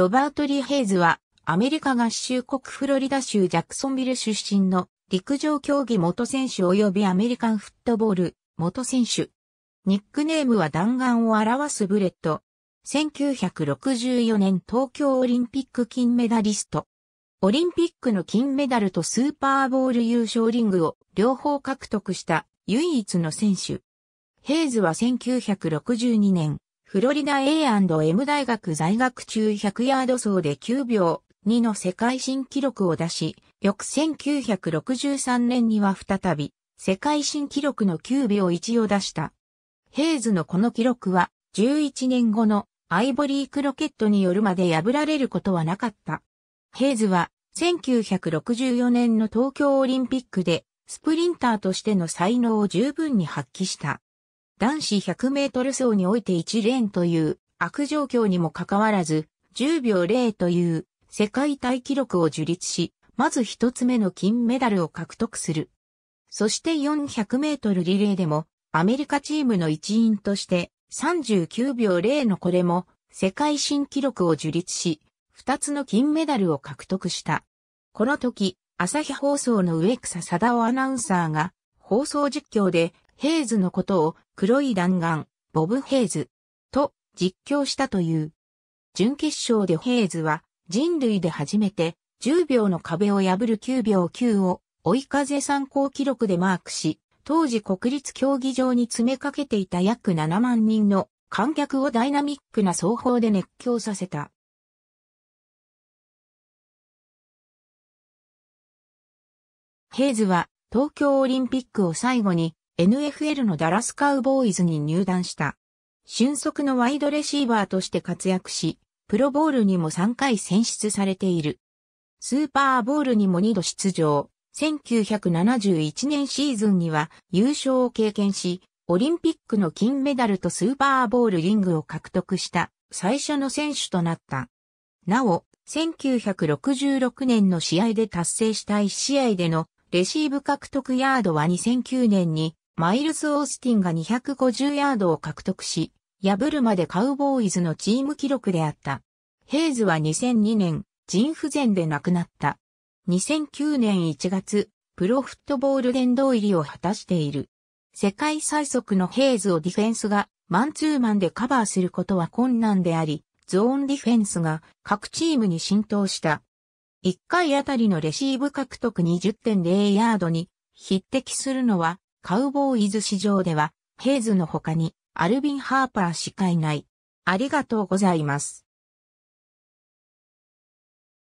ロバート・リー・ヘイズは、アメリカ合衆国フロリダ州ジャクソンビル出身の陸上競技元選手及びアメリカンフットボール元選手。ニックネームは弾丸を表すブレット。1964年東京オリンピック金メダリスト。オリンピックの金メダルとスーパーボール優勝リングを両方獲得した唯一の選手。ヘイズは1962年フロリダ A&M 大学在学中100ヤード走で9秒2の世界新記録を出し、翌1963年には再び世界新記録の9秒1を出した。ヘイズのこの記録は11年後のアイボリークロケットによるまで破られることはなかった。ヘイズは1964年の東京オリンピックでスプリンターとしての才能を十分に発揮した。男子100メートル走において1レーンという悪状況にもかかわらず、10秒0という世界大記録を樹立し、まず一つ目の金メダルを獲得する。そして400メートルリレーでも、アメリカチームの一員として、39秒0のこれも、世界新記録を樹立し、2つの金メダルを獲得した。この時、朝日放送の植草貞夫アナウンサーが、放送実況でヘイズのことを黒い弾丸、ボブ・ヘイズと実況したという。準決勝でヘイズは人類で初めて10秒の壁を破る9秒9を追い風参考記録でマークし、当時国立競技場に詰めかけていた約7万人の観客をダイナミックな奏法で熱狂させた。ヘイズは東京オリンピックを最後に NFL のダラスカウボーイズに入団した。俊足のワイドレシーバーとして活躍し、プロボールにも3回選出されている。スーパーボールにも2度出場。1971年シーズンには優勝を経験し、オリンピックの金メダルとスーパーボールリングを獲得した最初の選手となった。なお、1966年の試合で達成した1試合でのレシーブ獲得ヤードは2009年にマイルズ・オースティンが250ヤードを獲得し、破るまでカウボーイズのチーム記録であった。ヘイズは2002年、腎不全で亡くなった。2009年1月、プロフットボール殿堂入りを果たしている。世界最速のヘイズをディフェンスがマンツーマンでカバーすることは困難であり、ゾーンディフェンスが各チームに浸透した。1回あたりのレシーブ獲得20.0ヤードに匹敵するのはカウボーイズ市場では、ヘイズの他に、アルビン・ハーパーしかいない。ありがとうございます。